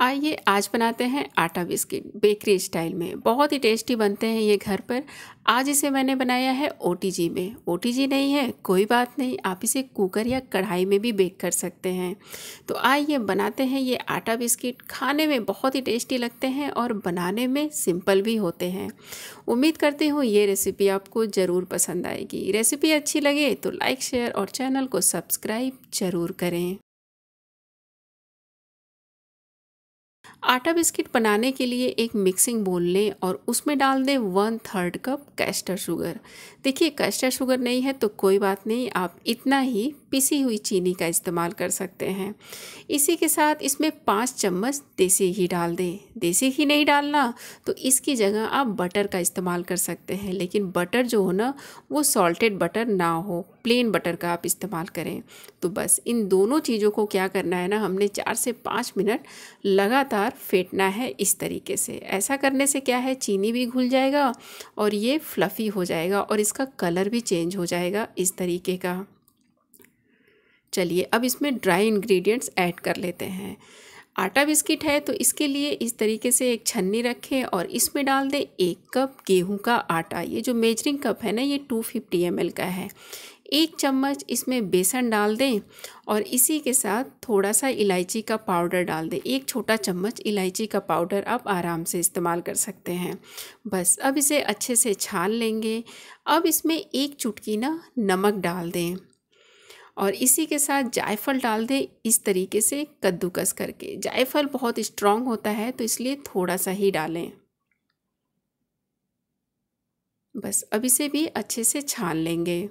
आइए आज बनाते हैं आटा बिस्किट बेकरी स्टाइल में बहुत ही टेस्टी बनते हैं ये घर पर आज इसे मैंने बनाया है ओ में ओ नहीं है कोई बात नहीं आप इसे कुकर या कढ़ाई में भी बेक कर सकते हैं तो आइए बनाते हैं ये आटा बिस्किट खाने में बहुत ही टेस्टी लगते हैं और बनाने में सिंपल भी होते हैं उम्मीद करती हूँ ये रेसिपी आपको ज़रूर पसंद आएगी रेसिपी अच्छी लगे तो लाइक शेयर और चैनल को सब्सक्राइब ज़रूर करें आटा बिस्किट बनाने के लिए एक मिक्सिंग बोल लें और उसमें डाल दें one third cup castor sugar देखिए कैस्टर शुगर नहीं है तो कोई बात नहीं आप इतना ही पिसी हुई चीनी का इस्तेमाल कर सकते हैं इसी के साथ इसमें पाँच चम्मच देसी घी डाल दें देसी घी नहीं डालना तो इसकी जगह आप बटर का इस्तेमाल कर सकते हैं लेकिन बटर जो हो ना वो सॉल्टेड बटर ना हो प्लेन बटर का आप इस्तेमाल करें तो बस इन दोनों चीज़ों को क्या करना है ना हमने चार से पाँच मिनट लगातार फेंटना है इस तरीके से ऐसा करने से क्या है चीनी भी घुल जाएगा और ये फ्लफ़ी हो जाएगा और इसका कलर भी चेंज हो जाएगा इस तरीके का चलिए अब इसमें ड्राई इंग्रेडिएंट्स ऐड कर लेते हैं आटा बिस्किट है तो इसके लिए इस तरीके से एक छन्नी रखें और इसमें डाल दें एक कप गेहूं का आटा ये जो मेजरिंग कप है ना ये टू फिफ्टी एम का है एक चम्मच इसमें बेसन डाल दें और इसी के साथ थोड़ा सा इलायची का पाउडर डाल दें एक छोटा चम्मच इलायची का पाउडर आप आराम से इस्तेमाल कर सकते हैं बस अब इसे अच्छे से छान लेंगे अब इसमें एक चुटकी ना नमक डाल दें और इसी के साथ जायफल डाल दें इस तरीके से कद्दूकस करके जायफल बहुत स्ट्रांग होता है तो इसलिए थोड़ा सा ही डालें बस अब इसे भी अच्छे से छान लेंगे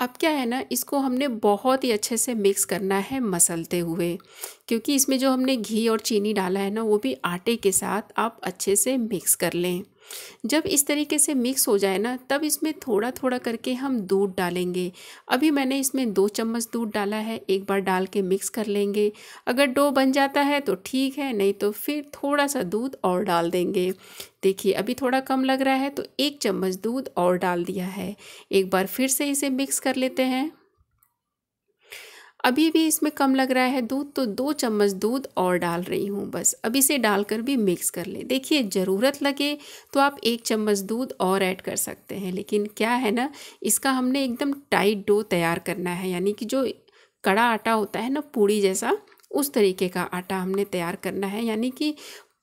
अब क्या है ना इसको हमने बहुत ही अच्छे से मिक्स करना है मसलते हुए क्योंकि इसमें जो हमने घी और चीनी डाला है ना वो भी आटे के साथ आप अच्छे से मिक्स कर लें जब इस तरीके से मिक्स हो जाए ना तब इसमें थोड़ा थोड़ा करके हम दूध डालेंगे अभी मैंने इसमें दो चम्मच दूध डाला है एक बार डाल के मिक्स कर लेंगे अगर डो बन जाता है तो ठीक है नहीं तो फिर थोड़ा सा दूध और डाल देंगे देखिए अभी थोड़ा कम लग रहा है तो एक चम्मच दूध और डाल दिया है एक बार फिर से इसे मिक्स कर लेते हैं अभी भी इसमें कम लग रहा है दूध तो दो चम्मच दूध और डाल रही हूँ बस अब इसे डालकर भी मिक्स कर लें देखिए ज़रूरत लगे तो आप एक चम्मच दूध और ऐड कर सकते हैं लेकिन क्या है ना इसका हमने एकदम टाइट डो तैयार करना है यानी कि जो कड़ा आटा होता है ना पूड़ी जैसा उस तरीके का आटा हमने तैयार करना है यानी कि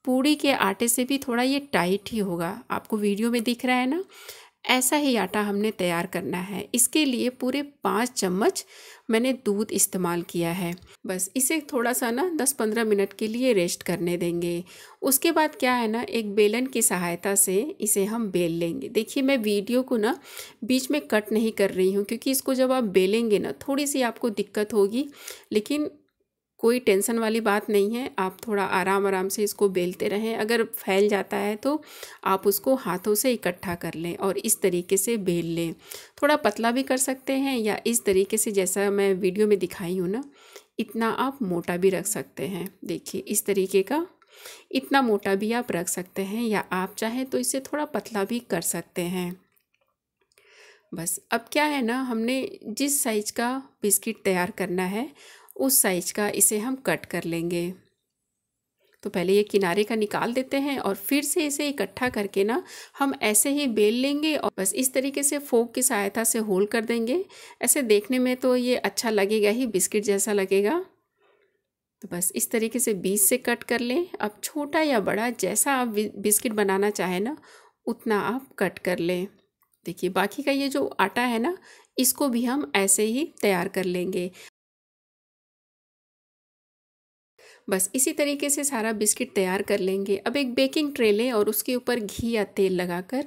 पूड़ी के आटे से भी थोड़ा ये टाइट ही होगा आपको वीडियो में दिख रहा है ना ऐसा ही आटा हमने तैयार करना है इसके लिए पूरे पाँच चम्मच मैंने दूध इस्तेमाल किया है बस इसे थोड़ा सा ना दस पंद्रह मिनट के लिए रेस्ट करने देंगे उसके बाद क्या है ना एक बेलन की सहायता से इसे हम बेल लेंगे देखिए मैं वीडियो को ना बीच में कट नहीं कर रही हूँ क्योंकि इसको जब आप बेलेंगे ना थोड़ी सी आपको दिक्कत होगी लेकिन कोई टेंशन वाली बात नहीं है आप थोड़ा आराम आराम से इसको बेलते रहें अगर फैल जाता है तो आप उसको हाथों से इकट्ठा कर लें और इस तरीके से बेल लें थोड़ा पतला भी कर सकते हैं या इस तरीके से जैसा मैं वीडियो में दिखाई हूँ ना इतना आप मोटा भी रख सकते हैं देखिए इस तरीके का इतना मोटा भी आप रख सकते हैं या आप चाहें तो इसे थोड़ा पतला भी कर सकते हैं बस अब क्या है ना हमने जिस साइज का बिस्किट तैयार करना है उस साइज का इसे हम कट कर लेंगे तो पहले ये किनारे का निकाल देते हैं और फिर से इसे इकट्ठा करके ना हम ऐसे ही बेल लेंगे और बस इस तरीके से फोक की सहायता से होल कर देंगे ऐसे देखने में तो ये अच्छा लगेगा ही बिस्किट जैसा लगेगा तो बस इस तरीके से बीच से कट कर लें अब छोटा या बड़ा जैसा आप बिस्किट बनाना चाहें ना उतना आप कट कर लें देखिए बाकी का ये जो आटा है ना इसको भी हम ऐसे ही तैयार कर लेंगे बस इसी तरीके से सारा बिस्किट तैयार कर लेंगे अब एक बेकिंग ट्रे लें और उसके ऊपर घी या तेल लगाकर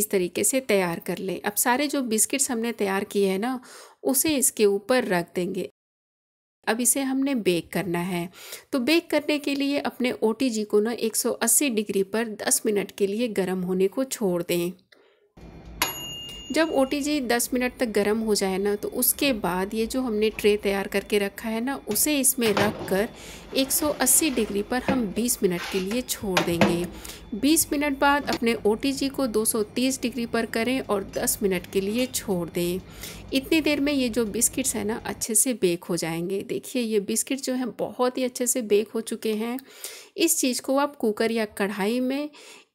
इस तरीके से तैयार कर लें अब सारे जो बिस्किट्स हमने तैयार किए हैं ना उसे इसके ऊपर रख देंगे अब इसे हमने बेक करना है तो बेक करने के लिए अपने ओ को ना 180 डिग्री पर 10 मिनट के लिए गर्म होने को छोड़ दें जब ओ टी दस मिनट तक गर्म हो जाए ना तो उसके बाद ये जो हमने ट्रे तैयार करके रखा है ना उसे इसमें रख कर 180 डिग्री पर हम 20 मिनट के लिए छोड़ देंगे 20 मिनट बाद अपने ओ को 230 डिग्री पर करें और 10 मिनट के लिए छोड़ दें इतनी देर में ये जो बिस्किट्स हैं ना अच्छे से बेक हो जाएंगे देखिए ये बिस्किट जो हैं बहुत ही अच्छे से बेक हो चुके हैं इस चीज़ को आप कुकर या कढ़ाई में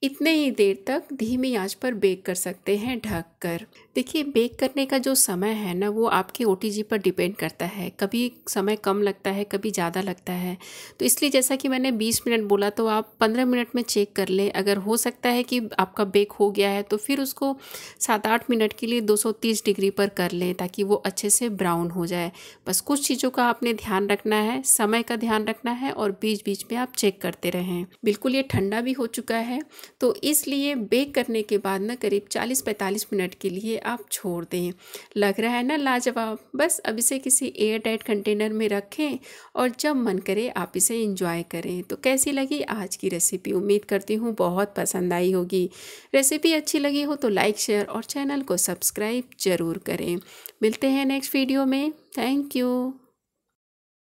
इतने ही देर तक धीमी आंच पर बेक कर सकते हैं ढक कर देखिए बेक करने का जो समय है ना वो आपके ओ पर डिपेंड करता है कभी समय कम लगता है कभी ज़्यादा लगता है तो इसलिए जैसा कि मैंने 20 मिनट बोला तो आप 15 मिनट में चेक कर लें अगर हो सकता है कि आपका बेक हो गया है तो फिर उसको सात आठ मिनट के लिए 230 डिग्री पर कर लें ताकि वो अच्छे से ब्राउन हो जाए बस कुछ चीज़ों का आपने ध्यान रखना है समय का ध्यान रखना है और बीच बीच में आप चेक करते रहें बिल्कुल ये ठंडा भी हो चुका है तो इसलिए बेक करने के बाद ना करीब चालीस पैंतालीस मिनट के लिए आप छोड़ दें लग रहा है ना लाजवाब बस अब इसे किसी एयर टाइट कंटेनर में रखें और जब मन करे आप इसे इंजॉय करें तो कैसी लगी आज की रेसिपी उम्मीद करती हूँ बहुत पसंद आई होगी रेसिपी अच्छी लगी हो तो लाइक शेयर और चैनल को सब्सक्राइब ज़रूर करें मिलते हैं नेक्स्ट वीडियो में थैंक यू